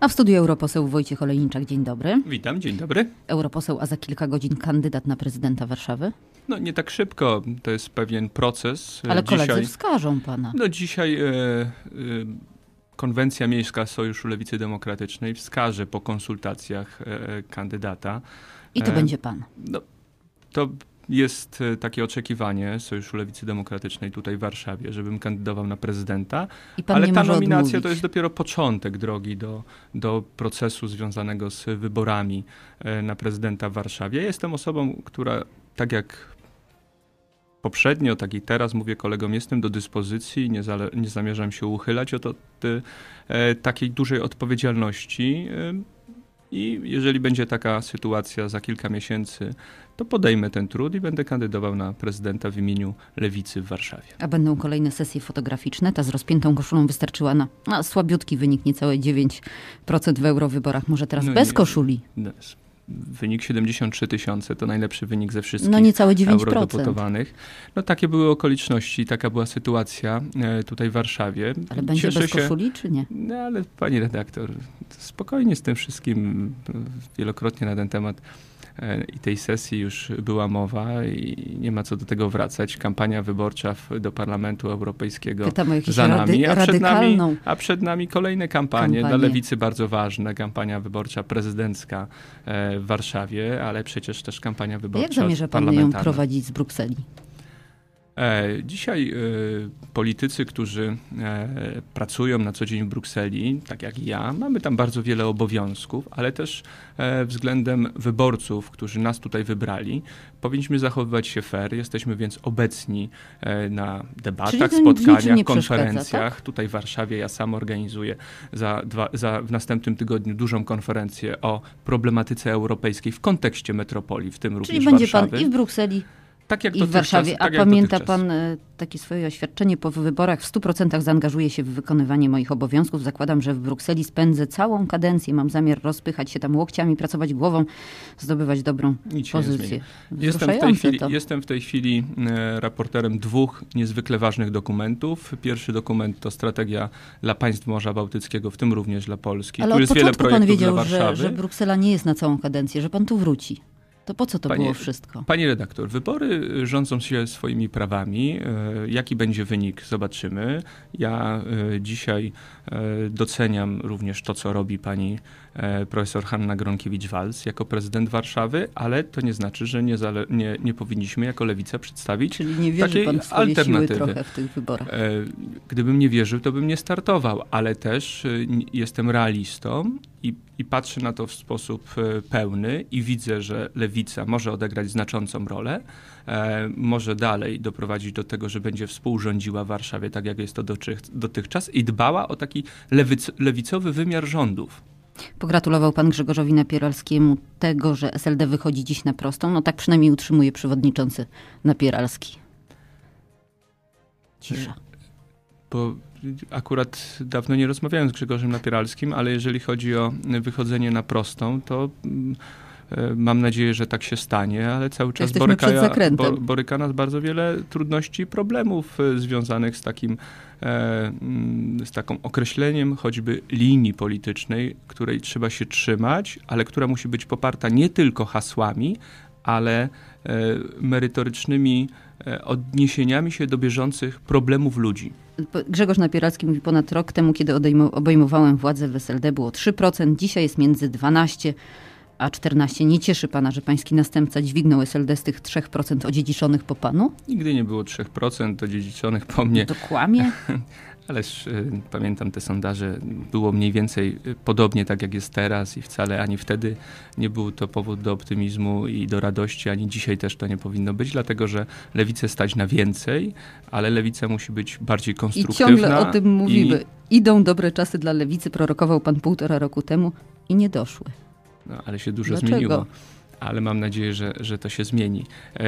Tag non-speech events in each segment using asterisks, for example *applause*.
A w studiu europoseł Wojciech Olejniczak, dzień dobry. Witam, dzień dobry. Europoseł, a za kilka godzin kandydat na prezydenta Warszawy? No nie tak szybko, to jest pewien proces. E, Ale dzisiaj, koledzy wskażą pana. No dzisiaj... E, e, Konwencja Miejska Sojuszu Lewicy Demokratycznej wskaże po konsultacjach e, e kandydata. I to e, będzie pan. No, to jest e, takie oczekiwanie Sojuszu Lewicy Demokratycznej tutaj w Warszawie, żebym kandydował na prezydenta, ale ta nominacja odmówić. to jest dopiero początek drogi do, do procesu związanego z wyborami e, na prezydenta w Warszawie. Ja jestem osobą, która tak jak poprzednio, tak i teraz mówię kolegom, jestem do dyspozycji, nie, nie zamierzam się uchylać od, od, e, od takiej dużej odpowiedzialności. I jeżeli będzie taka sytuacja za kilka miesięcy, to podejmę ten trud i będę kandydował na prezydenta w imieniu lewicy w Warszawie. A będą kolejne sesje fotograficzne? Ta z rozpiętą koszulą wystarczyła na, na słabiutki wynik, niecałe 9% w eurowyborach. Może teraz no bez nie, koszuli? No, wynik 73 tysiące to najlepszy wynik ze wszystkich no niecałe 9%. eurodeputowanych. No takie były okoliczności, taka była sytuacja e, tutaj w Warszawie. Ale będzie Cieszę bez koszuli, się, czy nie? No ale pani redaktor, spokojnie z tym wszystkim, e, wielokrotnie na ten temat E, i tej sesji już była mowa i nie ma co do tego wracać. Kampania wyborcza do Parlamentu Europejskiego za nami, rady, a przed nami, a przed nami kolejne kampanie, kampanie. Dla lewicy bardzo ważne, kampania wyborcza prezydencka e, w Warszawie, ale przecież też kampania wyborcza Jak zamierza pan ją prowadzić z Brukseli? E, dzisiaj e, politycy, którzy e, pracują na co dzień w Brukseli, tak jak ja, mamy tam bardzo wiele obowiązków, ale też względem wyborców, którzy nas tutaj wybrali, powinniśmy zachowywać się fair. Jesteśmy więc obecni na debatach, spotkaniach, konferencjach. Tak? Tutaj w Warszawie ja sam organizuję za, dwa, za w następnym tygodniu dużą konferencję o problematyce europejskiej w kontekście metropolii, w tym Czyli również Warszawy. Czyli będzie pan i w Brukseli, tak jak I w Warszawie. A tak pamięta pan e, takie swoje oświadczenie po wyborach? W 100% zaangażuję się w wykonywanie moich obowiązków. Zakładam, że w Brukseli spędzę całą kadencję. Mam zamiar rozpychać się tam łokciami, pracować głową, zdobywać dobrą Nic pozycję. Jestem w, tej chwili, jestem w tej chwili e, raporterem dwóch niezwykle ważnych dokumentów. Pierwszy dokument to strategia dla państw Morza Bałtyckiego, w tym również dla Polski. Ale tu jest wiele projektów pan wiedział, że, że Bruksela nie jest na całą kadencję, że pan tu wróci. To po co to Panie, było wszystko? Pani redaktor, wybory y, rządzą się swoimi prawami. Y, jaki będzie wynik, zobaczymy. Ja y, dzisiaj doceniam również to, co robi pani E, profesor Hanna Gronkiewicz-Walc jako prezydent Warszawy, ale to nie znaczy, że nie, nie, nie powinniśmy jako lewica przedstawić Czyli nie wierzy takiej pan w alternatywy. trochę w tych wyborach. E, gdybym nie wierzył, to bym nie startował, ale też e, jestem realistą i, i patrzę na to w sposób pełny i widzę, że lewica może odegrać znaczącą rolę, może dalej doprowadzić do tego, że będzie współrządziła Warszawie, tak jak jest to dotychczas, i dbała o taki lewicowy wymiar rządów. Pogratulował pan Grzegorzowi Napieralskiemu tego, że SLD wychodzi dziś na prostą. No tak przynajmniej utrzymuje przewodniczący Napieralski. Cisza. Bo akurat dawno nie rozmawiałem z Grzegorzem Napieralskim, ale jeżeli chodzi o wychodzenie na prostą, to mm, E, mam nadzieję, że tak się stanie, ale cały czas boryka, boryka nas bardzo wiele trudności i problemów e, związanych z takim e, mm, z taką określeniem choćby linii politycznej, której trzeba się trzymać, ale która musi być poparta nie tylko hasłami, ale merytorycznymi odniesieniami się do bieżących problemów ludzi. Grzegorz Napieralski mówi ponad rok temu, kiedy obejmowałem władzę w SLD było 3%, dzisiaj jest między 12% a14 nie cieszy pana, że pański następca dźwignął SLD z tych 3% odziedziczonych po panu? Nigdy nie było 3% odziedziczonych po mnie. To kłamie? *laughs* Ależ y, pamiętam te sondaże, było mniej więcej y, podobnie tak jak jest teraz i wcale ani wtedy nie był to powód do optymizmu i do radości, ani dzisiaj też to nie powinno być, dlatego że lewicę stać na więcej, ale lewica musi być bardziej konstruktywna. I ciągle o tym mówimy. I... Idą dobre czasy dla lewicy, prorokował pan półtora roku temu i nie doszły no, ale się dużo Dlaczego? zmieniło ale mam nadzieję, że, że to się zmieni e,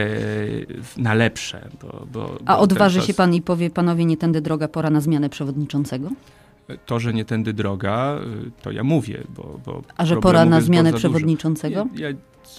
na lepsze. Bo, bo, A odważy czas... się pan i powie, panowie, nie tędy droga, pora na zmianę przewodniczącego? E, to, że nie tędy droga, e, to ja mówię, bo. bo A że pora na zmianę przewodniczącego? Ja, ja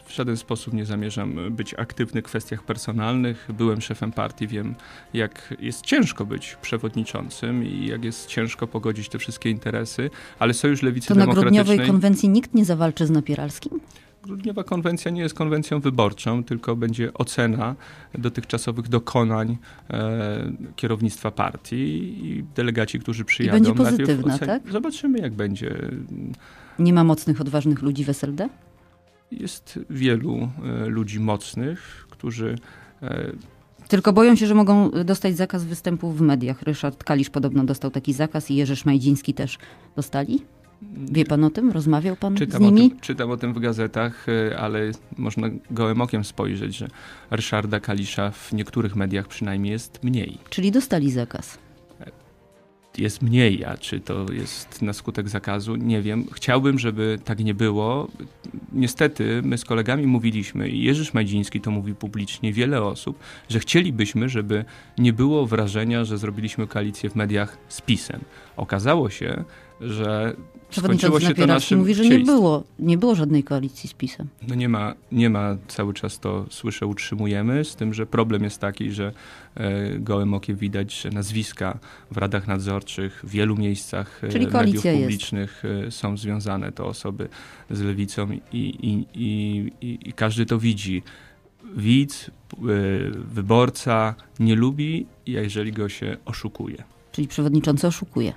w żaden sposób nie zamierzam być aktywny w kwestiach personalnych. Byłem szefem partii, wiem jak jest ciężko być przewodniczącym i jak jest ciężko pogodzić te wszystkie interesy, ale Sojusz Lewicy to Demokratycznej... To na grudniowej konwencji nikt nie zawalczy z Napieralskim? grudniowa konwencja nie jest konwencją wyborczą, tylko będzie ocena dotychczasowych dokonań e, kierownictwa partii i delegaci, którzy przyjadą. I będzie pozytywna, tak? Zobaczymy, jak będzie. Nie ma mocnych, odważnych ludzi w SLD? Jest wielu e, ludzi mocnych, którzy e, tylko boją się, że mogą dostać zakaz występu w mediach. Ryszard Kalisz podobno dostał taki zakaz i Jerzy Szmajdziński też dostali? Wie pan o tym? Rozmawiał pan czytam z nimi? O tym, czytam o tym w gazetach, e, ale można gołym okiem spojrzeć, że Ryszarda Kalisza w niektórych mediach przynajmniej jest mniej. Czyli dostali zakaz jest mniej, a czy to jest na skutek zakazu, nie wiem. Chciałbym, żeby tak nie było. Niestety my z kolegami mówiliśmy i Jerzy Madziński to mówi publicznie, wiele osób, że chcielibyśmy, żeby nie było wrażenia, że zrobiliśmy koalicję w mediach z PiSem. Okazało się, że skończyło się to naszym mówi, że nie było, nie było żadnej koalicji z PiSem. No nie ma, nie ma, cały czas to słyszę, utrzymujemy, z tym, że problem jest taki, że e, gołym okiem widać, że nazwiska w radach nadzorczych, w wielu miejscach e, Czyli mediów publicznych jest. są związane to osoby z lewicą i, i, i, i każdy to widzi. Widz, e, wyborca nie lubi, jeżeli go się oszukuje. Czyli przewodniczący oszukuje.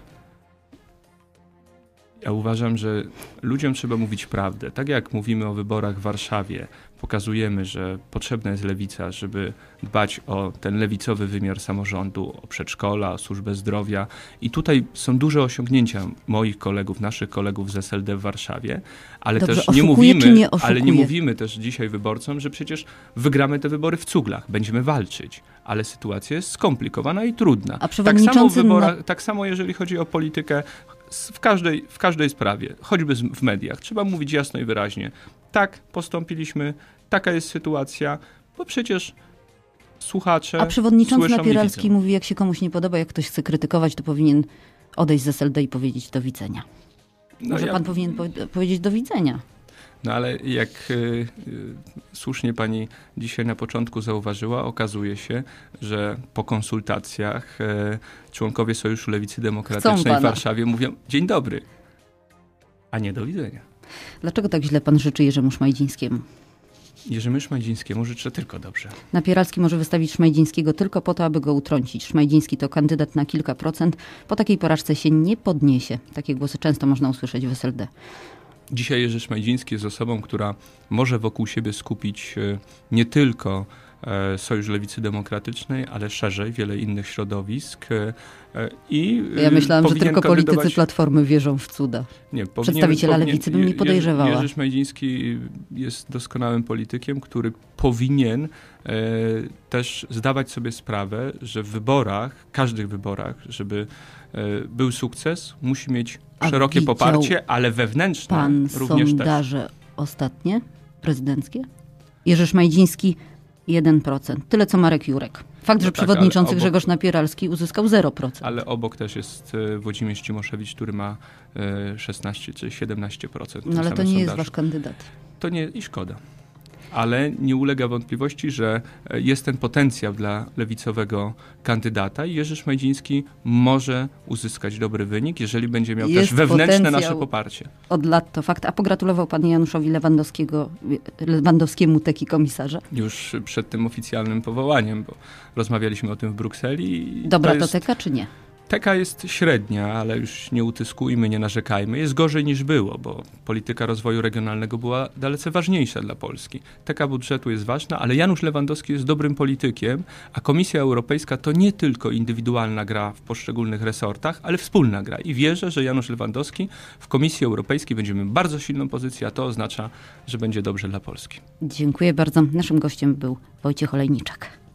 Ja uważam, że ludziom trzeba mówić prawdę. Tak jak mówimy o wyborach w Warszawie, pokazujemy, że potrzebna jest lewica, żeby dbać o ten lewicowy wymiar samorządu, o przedszkola, o służbę zdrowia. I tutaj są duże osiągnięcia moich kolegów, naszych kolegów z SLD w Warszawie, ale Dobrze, też nie mówimy, nie ale nie mówimy też dzisiaj wyborcom, że przecież wygramy te wybory w cuglach, będziemy walczyć, ale sytuacja jest skomplikowana i trudna. A przewodniczący... tak, samo tak samo jeżeli chodzi o politykę w każdej, w każdej sprawie, choćby w mediach. Trzeba mówić jasno i wyraźnie. Tak postąpiliśmy, taka jest sytuacja, bo przecież słuchacze. A przewodniczący Napieralski mówi, jak się komuś nie podoba, jak ktoś chce krytykować, to powinien odejść z SLD i powiedzieć do widzenia. No Może ja... pan powinien po powiedzieć do widzenia. No ale jak y, y, słusznie pani dzisiaj na początku zauważyła, okazuje się, że po konsultacjach y, członkowie Sojuszu Lewicy Demokratycznej w Warszawie mówią dzień dobry, a nie do widzenia. Dlaczego tak źle pan życzy Jerzemu Szmajdzińskiemu? Jerzemu Szmajdzińskiemu życzę tylko dobrze. Napieralski może wystawić Szmajdzińskiego tylko po to, aby go utrącić. Szmajdziński to kandydat na kilka procent. Po takiej porażce się nie podniesie. Takie głosy często można usłyszeć w SLD. Dzisiaj Jerzy Szmajdziński jest osobą, która może wokół siebie skupić nie tylko E, Sojusz Lewicy Demokratycznej, ale szerzej wiele innych środowisk. E, I e, ja myślałam, że tylko politycy Platformy wierzą w cuda. Nie, powinien, Przedstawiciela powinien, Lewicy bym no, nie podejrzewała. Jerzy Majdziński jest doskonałym politykiem, który powinien też zdawać sobie sprawę, że w wyborach, każdych wyborach, żeby był sukces, musi mieć A szerokie poparcie, ale wewnętrzne pan również sondaże też. ostatnie prezydenckie? Jerzy Majdziński. 1%. Tyle co Marek Jurek. Fakt, że no tak, przewodniczący obok, Grzegorz Napieralski uzyskał 0%. Ale obok też jest e, Włodzimierz Cimoszewicz, który ma 16 e, czy 17%. No ale to nie sondażu. jest wasz kandydat. To nie i szkoda ale nie ulega wątpliwości, że e, jest ten potencjał dla lewicowego kandydata i Jerzy Szmajdziński może uzyskać dobry wynik, jeżeli będzie miał jest też wewnętrzne nasze poparcie. Od lat to fakt. A pogratulował pan Januszowi Lewandowskiego, Lewandowskiemu teki komisarza? Już przed tym oficjalnym powołaniem, bo rozmawialiśmy o tym w Brukseli. Dobra to, jest... to teka czy nie? Taka jest średnia, ale już nie utyskujmy, nie narzekajmy. Jest gorzej niż było, bo polityka rozwoju regionalnego była dalece ważniejsza dla Polski. Taka budżetu jest ważna, ale Janusz Lewandowski jest dobrym politykiem, a Komisja Europejska to nie tylko indywidualna gra w poszczególnych resortach, ale wspólna gra. I wierzę, że Janusz Lewandowski w Komisji Europejskiej będziemy bardzo silną pozycję, a to oznacza, że będzie dobrze dla Polski. Dziękuję bardzo. Naszym gościem był Wojciech Olejniczak.